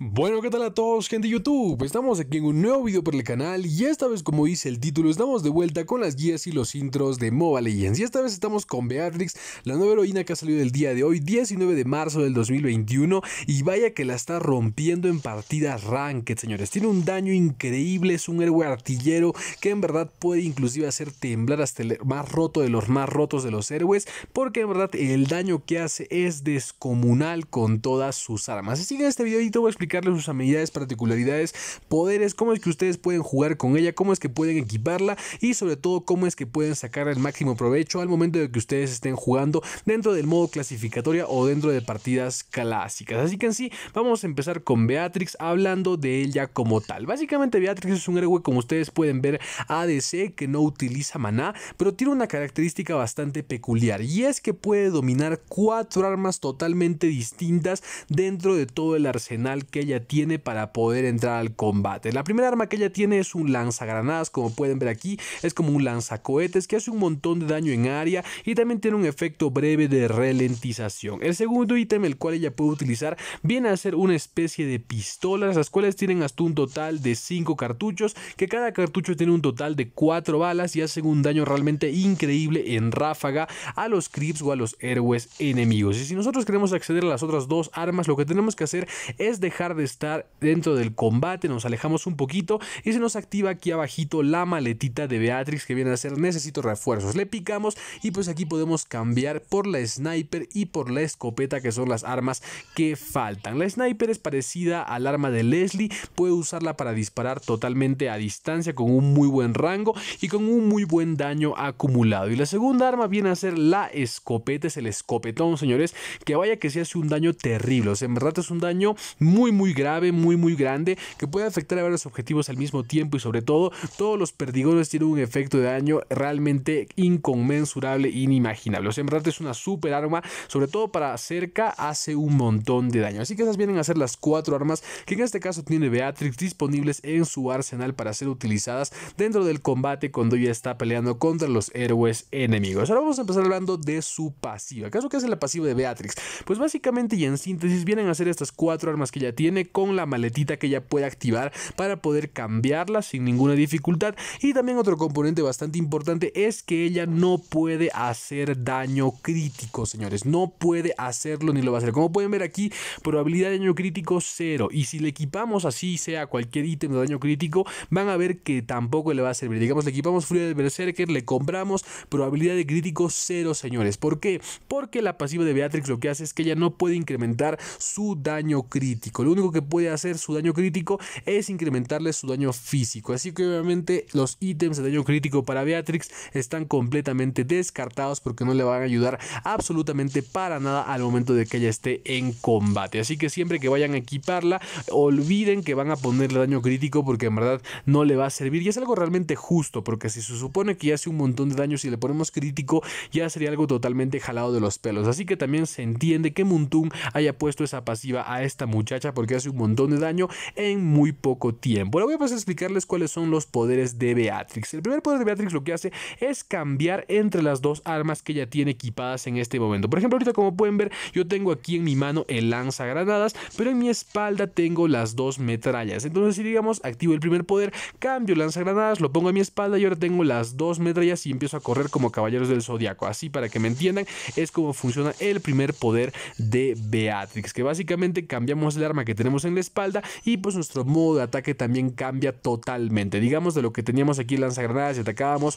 Bueno, ¿qué tal a todos, gente de YouTube? Pues estamos aquí en un nuevo video por el canal y esta vez, como dice el título, estamos de vuelta con las guías y los intros de Mobile Legends. Y esta vez estamos con Beatrix, la nueva heroína que ha salido el día de hoy, 19 de marzo del 2021. Y vaya que la está rompiendo en partidas ranked, señores. Tiene un daño increíble, es un héroe artillero que en verdad puede inclusive hacer temblar hasta el más roto de los más rotos de los héroes. Porque en verdad el daño que hace es descomunal con todas sus armas. Así que en este video voy a explicar sus habilidades, particularidades, poderes, cómo es que ustedes pueden jugar con ella, cómo es que pueden equiparla y sobre todo cómo es que pueden sacar el máximo provecho al momento de que ustedes estén jugando dentro del modo clasificatoria o dentro de partidas clásicas. Así que en sí, vamos a empezar con Beatrix hablando de ella como tal. Básicamente Beatrix es un héroe como ustedes pueden ver ADC que no utiliza maná, pero tiene una característica bastante peculiar y es que puede dominar cuatro armas totalmente distintas dentro de todo el arsenal que ella tiene para poder entrar al combate. La primera arma que ella tiene es un lanzagranadas, como pueden ver aquí, es como un lanzacohetes que hace un montón de daño en área y también tiene un efecto breve de ralentización. El segundo ítem el cual ella puede utilizar viene a ser una especie de pistolas, las cuales tienen hasta un total de 5 cartuchos, que cada cartucho tiene un total de 4 balas y hacen un daño realmente increíble en ráfaga a los creeps o a los héroes enemigos. Y si nosotros queremos acceder a las otras dos armas, lo que tenemos que hacer es dejar de estar dentro del combate, nos alejamos un poquito y se nos activa aquí abajito la maletita de Beatrix que viene a ser necesito refuerzos. Le picamos y pues aquí podemos cambiar por la sniper y por la escopeta que son las armas que faltan. La sniper es parecida al arma de Leslie, puede usarla para disparar totalmente a distancia con un muy buen rango y con un muy buen daño acumulado. Y la segunda arma viene a ser la escopeta, es el escopetón señores, que vaya que se hace un daño terrible, o sea, en verdad es un daño muy muy grave, muy muy grande, que puede afectar a varios objetivos al mismo tiempo y sobre todo todos los perdigones tienen un efecto de daño realmente inconmensurable, inimaginable. O sea, en verdad es una super arma, sobre todo para cerca hace un montón de daño. Así que esas vienen a ser las cuatro armas que en este caso tiene Beatrix disponibles en su arsenal para ser utilizadas dentro del combate cuando ella está peleando contra los héroes enemigos. Ahora vamos a empezar hablando de su pasiva. ¿Acaso qué es la pasiva de Beatrix? Pues básicamente y en síntesis vienen a ser estas cuatro armas que ella tiene con la maletita que ella puede activar para poder cambiarla sin ninguna dificultad. Y también otro componente bastante importante es que ella no puede hacer daño crítico, señores. No puede hacerlo ni lo va a hacer. Como pueden ver aquí, probabilidad de daño crítico cero Y si le equipamos así, sea cualquier ítem de daño crítico, van a ver que tampoco le va a servir. Digamos, le equipamos Furia del Berserker, le compramos probabilidad de crítico cero señores. ¿Por qué? Porque la pasiva de Beatrix lo que hace es que ella no puede incrementar su daño crítico lo único que puede hacer su daño crítico es incrementarle su daño físico. Así que obviamente los ítems de daño crítico para Beatrix están completamente descartados porque no le van a ayudar absolutamente para nada al momento de que ella esté en combate. Así que siempre que vayan a equiparla, olviden que van a ponerle daño crítico porque en verdad no le va a servir. Y es algo realmente justo porque si se supone que ya hace un montón de daño, si le ponemos crítico, ya sería algo totalmente jalado de los pelos. Así que también se entiende que Muntun haya puesto esa pasiva a esta muchacha porque hace un montón de daño en muy poco tiempo. Ahora voy a pasar a explicarles cuáles son los poderes de Beatrix. El primer poder de Beatrix lo que hace es cambiar entre las dos armas que ella tiene equipadas en este momento. Por ejemplo, ahorita como pueden ver, yo tengo aquí en mi mano el lanzagranadas, pero en mi espalda tengo las dos metrallas. Entonces, si digamos, activo el primer poder, cambio lanza lanzagranadas, lo pongo a mi espalda y ahora tengo las dos metrallas y empiezo a correr como caballeros del zodiaco. Así para que me entiendan, es como funciona el primer poder de Beatrix, que básicamente cambiamos el arma que tenemos en la espalda y pues nuestro modo de ataque también cambia totalmente. Digamos de lo que teníamos aquí lanzagranadas y atacábamos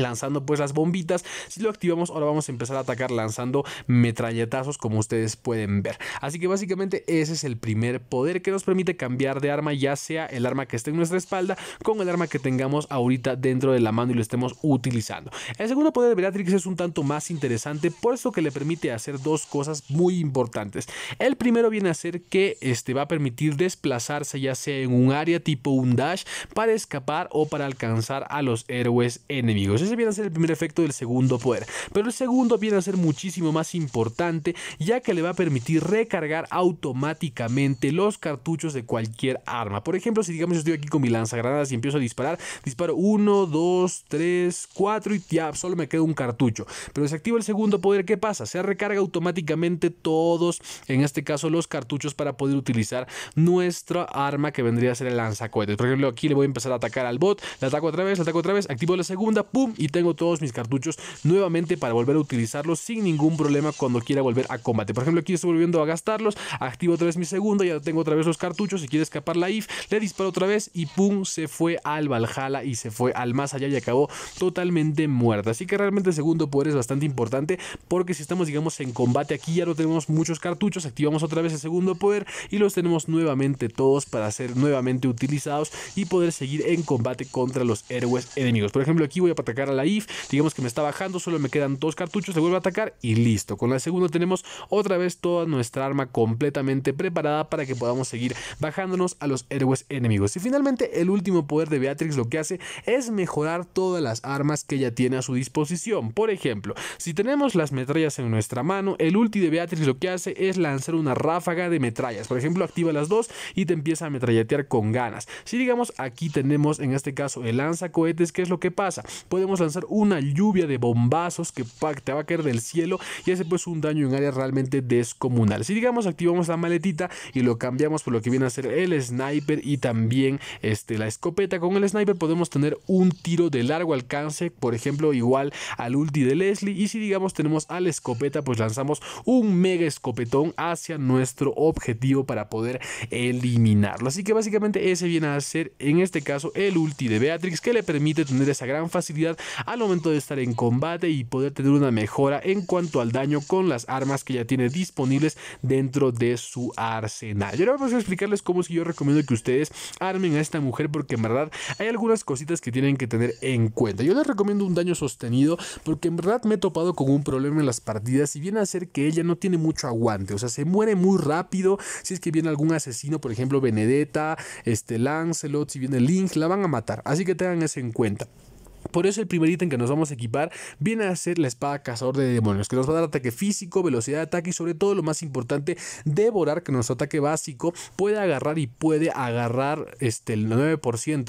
lanzando pues las bombitas si lo activamos ahora vamos a empezar a atacar lanzando metralletazos como ustedes pueden ver así que básicamente ese es el primer poder que nos permite cambiar de arma ya sea el arma que esté en nuestra espalda con el arma que tengamos ahorita dentro de la mano y lo estemos utilizando el segundo poder de Beatrix es un tanto más interesante por eso que le permite hacer dos cosas muy importantes el primero viene a ser que este va a permitir desplazarse ya sea en un área tipo un dash para escapar o para alcanzar a los héroes enemigos ese viene a ser el primer efecto del segundo poder. Pero el segundo viene a ser muchísimo más importante ya que le va a permitir recargar automáticamente los cartuchos de cualquier arma. Por ejemplo, si digamos yo estoy aquí con mi lanzagranadas y empiezo a disparar, disparo 1, 2, 3, 4 y ya solo me queda un cartucho. Pero desactivo el segundo poder, ¿qué pasa? Se recarga automáticamente todos, en este caso los cartuchos para poder utilizar nuestra arma que vendría a ser el lanzacohetes. Por ejemplo, aquí le voy a empezar a atacar al bot, le ataco otra vez, le ataco otra vez, activo la segunda, pum, y tengo todos mis cartuchos nuevamente para volver a utilizarlos sin ningún problema cuando quiera volver a combate. Por ejemplo, aquí estoy volviendo a gastarlos, activo otra vez mi segundo, ya tengo otra vez los cartuchos, si quiere escapar la IF, le disparo otra vez y pum, se fue al Valhalla y se fue al más allá y acabó totalmente muerta. Así que realmente el segundo poder es bastante importante porque si estamos, digamos, en combate aquí ya no tenemos muchos cartuchos, activamos otra vez el segundo poder y los tenemos nuevamente todos para ser nuevamente utilizados y poder seguir en combate contra los héroes enemigos. Por ejemplo, aquí voy a atacar a la IF, digamos que me está bajando, solo me quedan dos cartuchos, se vuelve a atacar y listo. Con la segunda tenemos otra vez toda nuestra arma completamente preparada para que podamos seguir bajándonos a los héroes enemigos. Y finalmente el último poder de Beatrix lo que hace es mejorar todas las armas que ella tiene a su disposición. Por ejemplo, si tenemos las metrallas en nuestra mano, el ulti de Beatrix lo que hace es lanzar una ráfaga de metrallas. Por ejemplo, activa las dos y te empieza a metralletear con ganas. Si digamos aquí tenemos en este caso el lanza cohetes, ¿qué es lo que pasa? Podemos lanzar una lluvia de bombazos que te va a caer del cielo y hace pues un daño en área realmente descomunal. Si digamos activamos la maletita y lo cambiamos por lo que viene a ser el sniper y también este, la escopeta, con el sniper podemos tener un tiro de largo alcance, por ejemplo igual al ulti de Leslie y si digamos tenemos a la escopeta pues lanzamos un mega escopetón hacia nuestro objetivo para poder eliminarlo. Así que básicamente ese viene a ser en este caso el ulti de Beatrix que le permite tener esa gran facilidad al momento de estar en combate y poder tener una mejora en cuanto al daño con las armas que ya tiene disponibles dentro de su arsenal. Y ahora vamos a explicarles cómo es que yo recomiendo que ustedes armen a esta mujer porque en verdad hay algunas cositas que tienen que tener en cuenta. Yo les recomiendo un daño sostenido porque en verdad me he topado con un problema en las partidas y viene a ser que ella no tiene mucho aguante, o sea, se muere muy rápido si es que viene algún asesino, por ejemplo Benedetta, este Lancelot, si viene Link, la van a matar, así que tengan eso en cuenta. Por eso el primer ítem que nos vamos a equipar viene a ser la espada cazador de demonios, que nos va a dar ataque físico, velocidad de ataque y sobre todo lo más importante, devorar, que nuestro ataque básico puede agarrar y puede agarrar este, el 9%,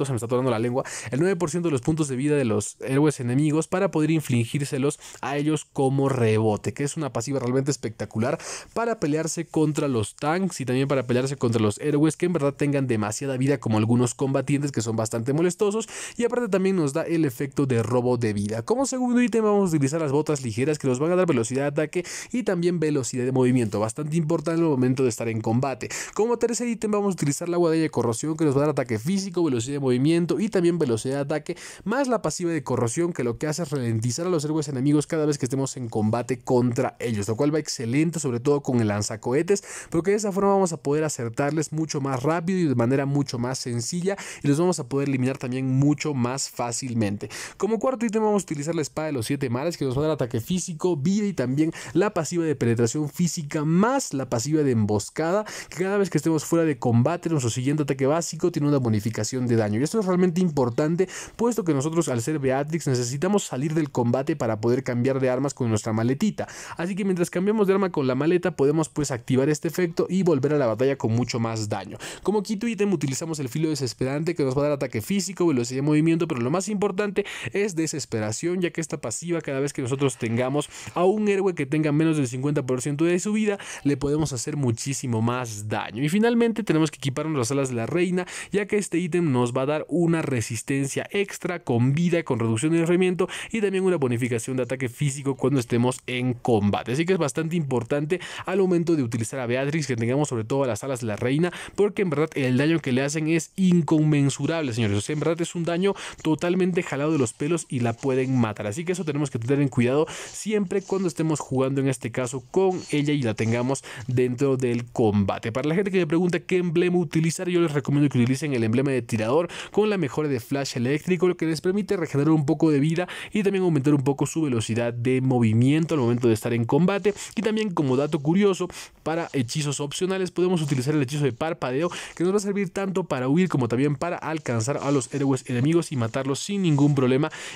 se me está tomando la lengua, el 9% de los puntos de vida de los héroes enemigos para poder infligírselos a ellos como rebote, que es una pasiva realmente espectacular para pelearse contra los tanks y también para pelearse contra los héroes que en verdad tengan demasiada vida como algunos combatientes que son bastante molestosos y aparte también nos da el efecto de robo de vida. Como segundo ítem vamos a utilizar las botas ligeras que nos van a dar velocidad de ataque y también velocidad de movimiento, bastante importante en el momento de estar en combate. Como tercer ítem vamos a utilizar la guadaña de corrosión que nos va a dar ataque físico, velocidad de movimiento y también velocidad de ataque, más la pasiva de corrosión que lo que hace es ralentizar a los héroes enemigos cada vez que estemos en combate contra ellos, lo cual va excelente sobre todo con el lanzacohetes, porque de esa forma vamos a poder acertarles mucho más rápido y de manera mucho más sencilla y los vamos a poder eliminar también mucho más fácilmente. Como cuarto ítem vamos a utilizar la espada de los siete mares que nos va a dar ataque físico, vida y también la pasiva de penetración física más la pasiva de emboscada que cada vez que estemos fuera de combate nuestro siguiente ataque básico tiene una bonificación de daño. Y esto es realmente importante puesto que nosotros al ser Beatrix necesitamos salir del combate para poder cambiar de armas con nuestra maletita. Así que mientras cambiamos de arma con la maleta podemos pues activar este efecto y volver a la batalla con mucho más daño. Como quinto ítem utilizamos el filo desesperante que nos va a dar ataque físico, velocidad de movimiento, pero lo más importante es desesperación, ya que esta pasiva, cada vez que nosotros tengamos a un héroe que tenga menos del 50% de su vida, le podemos hacer muchísimo más daño. Y finalmente tenemos que equiparnos las alas de la reina, ya que este ítem nos va a dar una resistencia extra con vida, con reducción de enfriamiento y también una bonificación de ataque físico cuando estemos en combate. Así que es bastante importante al momento de utilizar a Beatrix que tengamos sobre todo las alas de la reina, porque en verdad el daño que le hacen es inconmensurable, señores. O sea, en verdad es un daño totalmente jalado los pelos y la pueden matar. Así que eso tenemos que tener en cuidado siempre cuando estemos jugando en este caso con ella y la tengamos dentro del combate. Para la gente que me pregunta qué emblema utilizar, yo les recomiendo que utilicen el emblema de tirador con la mejora de flash eléctrico, lo que les permite regenerar un poco de vida y también aumentar un poco su velocidad de movimiento al momento de estar en combate. Y también como dato curioso, para hechizos opcionales podemos utilizar el hechizo de parpadeo que nos va a servir tanto para huir como también para alcanzar a los héroes enemigos y matarlos sin ningún problema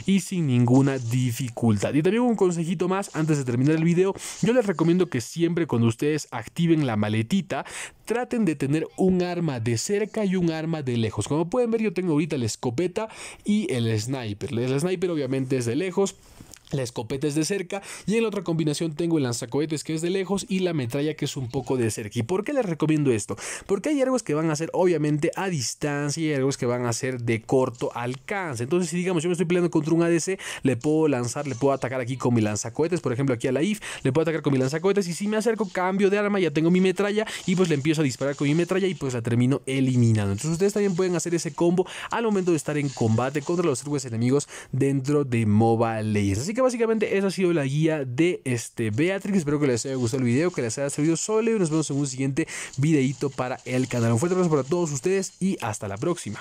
y sin ninguna dificultad. Y también un consejito más antes de terminar el video, yo les recomiendo que siempre cuando ustedes activen la maletita, traten de tener un arma de cerca y un arma de lejos. Como pueden ver, yo tengo ahorita la escopeta y el sniper. El sniper obviamente es de lejos. La escopeta es de cerca y en la otra combinación tengo el lanzacohetes que es de lejos y la metralla que es un poco de cerca. ¿Y por qué les recomiendo esto? Porque hay algo que van a ser obviamente a distancia y hay que van a ser de corto alcance. Entonces si digamos yo me estoy peleando contra un ADC, le puedo lanzar, le puedo atacar aquí con mi lanzacohetes, por ejemplo aquí a la IF, le puedo atacar con mi lanzacohetes y si me acerco cambio de arma, ya tengo mi metralla y pues le empiezo a disparar con mi metralla y pues la termino eliminando. Entonces ustedes también pueden hacer ese combo al momento de estar en combate contra los héroes enemigos dentro de Mobile Así que básicamente esa ha sido la guía de este Beatrix. Espero que les haya gustado el video, que les haya servido solo y nos vemos en un siguiente videito para el canal. Un fuerte abrazo para todos ustedes y hasta la próxima.